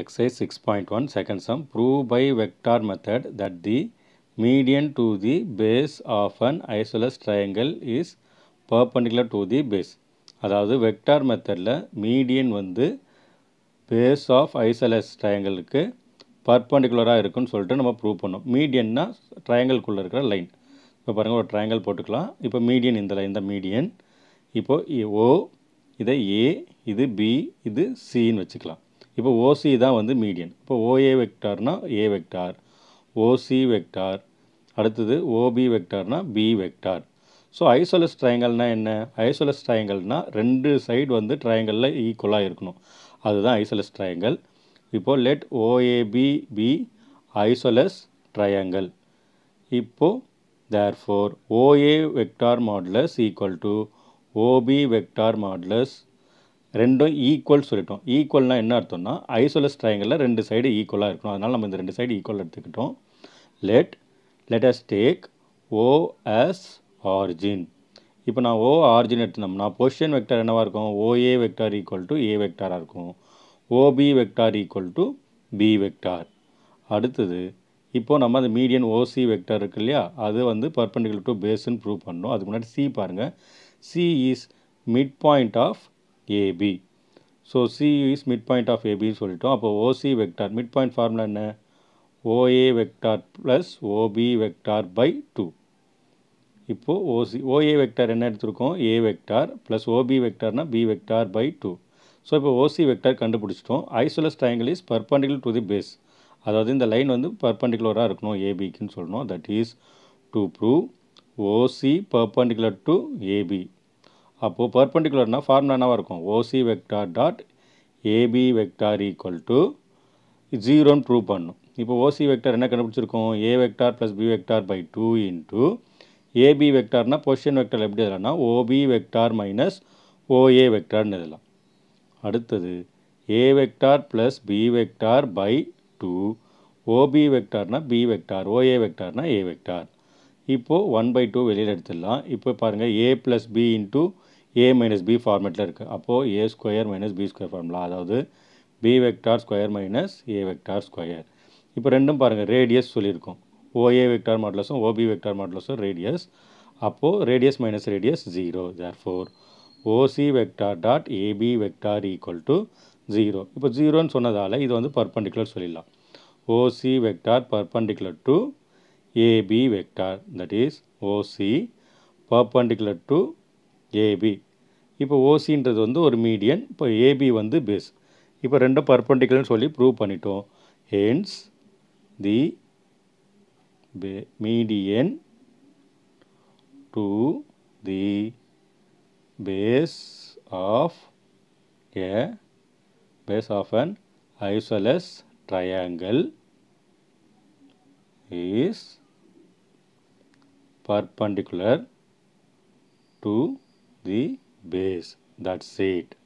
exercise 6.1 second sum prove by vector method that the median to the base of an isosceles triangle is perpendicular to the base அதாவது vector மெத்தடில் median வந்து base base of isosceles ட்ரையாங்கிளுக்கு பர்பண்டிகுலராக இருக்குன்னு சொல்லிட்டு நம்ம median நா triangle குள்ள இருக்கிற line இப்போ பருங்கள் ஒரு triangle போட்டுக்கலாம் இப்போ மீடியன் இந்த லைன் இப்போ மீடியன் இப்போது ஓ இதை ஏ இது பி இது சின்னு வச்சுக்கலாம் இப்போ ஓசி தான் வந்து மீடியன் இப்போ ஓஏ வெக்டார்னால் ஏ வெக்டார் ஓசி வெக்டார் அடுத்தது ஓபி வெக்டார்னால் பி வெக்டார் ஸோ ஐசோலஸ் ட்ரையாங்கல்னால் என்ன ஐசோலஸ் ட்ரையாங்கல்னால் ரெண்டு சைடு வந்து ட்ரையாங்கலில் ஈக்குவலாக இருக்கணும் அதுதான் ஐசோலஸ் ட்ரையாங்கல் இப்போது let OAB be isosceles triangle இப்போது therefore OA vector modulus equal to OB vector modulus ரெண்டும் ஈக்குவல் சொல்லிட்டோம் ஈக்குவல்னால் என்ன அர்த்தம்னா ஐசோலஸ் ட்ரையாங்கிளில் ரெண்டு சைடு ஈக்குவலாக இருக்கணும் அதனால் நம்ம இந்த ரெண்டு சைடு ஈக்குவல் எடுத்துக்கிட்டோம் let let us take O as origin இப்போ நான் ஓ ஆர்ஜின் எடுத்துனோம்னா பொசிஷன் வெக்டார் என்னவாக இருக்கும் OA vector equal to A வெக்டாராக இருக்கும் OB vector equal to B vector அடுத்தது இப்போது நம்ம அந்த மீடியன் ஓசி வெக்டார் இருக்கு இல்லையா அது வந்து பர்பண்டிகுலர் டு பேஸுன்னு ப்ரூவ் பண்ணணும் அதுக்கு முன்னாடி சி பாருங்கள் C is midpoint of AB so C is midpoint of ஏபின்னு சொல்லிட்டோம் அப்போ OC vector midpoint formula என்ன OA vector plus OB vector by two இப்போது ஓசி ஓஏ வெக்டார் என்ன எடுத்திருக்கோம் ஏ வெக்டார் ப்ளஸ் ஓபி வெக்டார்னால் B vector by two so இப்போ OC vector கண்டுபிடிச்சிட்டோம் isosceles triangle is perpendicular to the base அதாவது இந்த line வந்து பர்பண்டிகுலராக இருக்கணும் ஏபிக்குன்னு சொல்லணும் that is to prove OC perpendicular to AB அப்போது பர்பண்டிகுலர்னால் ஃபார்முலா என்னவாக இருக்கும் OC vector dot AB vector equal to ஜீரோன்னு ப்ரூவ் பண்ணும் இப்போ ஓசி வெக்டார் என்ன கண்டுபிடிச்சிருக்கோம் A vector plus B vector by two into AB வெக்டார்னால் பொசிஷன் வெக்டார் எப்படி எதுலாம்னா ஓபி வெக்டார் மைனஸ் ஓஏ வெக்டார்னு எதுலாம் அடுத்தது A vector plus B vector by two OB வெக்டார்னா பி வெக்டார் ஓஏ வெக்டார்னா ஏ வெக்டார் இப்போது ஒன் பை டூ வெளியில் எடுத்துடலாம் இப்போ பாருங்கள் ஏ plus B into A minus B ஃபார்மேட்டில் இருக்குது அப்போது A square minus B square formula அதாவது B vector square minus A vector square இப்போ ரெண்டும் பாருங்கள் ரேடியஸ் சொல்லியிருக்கோம் ஓஏ வெக்டார் மாடலஸும் ஓபி வெக்டார் மாடலஸும் ரேடியஸ் அப்போது radius minus radius zero therefore OC vector dot AB vector equal to zero இப்போ ஜீரோன்னு சொன்னதால் இது வந்து பர்பண்டிகுலர் சொல்லிடலாம் OC vector perpendicular to AB vector that is OC perpendicular to AB இப்போ ஓசின்றது வந்து ஒரு மீடியன் இப்போ ஏபி வந்து பேஸ் இப்போ ரெண்டும் பர்பண்டிகுலர்னு சொல்லி ப்ரூவ் பண்ணிட்டோம் hence the bay median to the base of a base of an isosceles triangle is perpendicular to the base that's it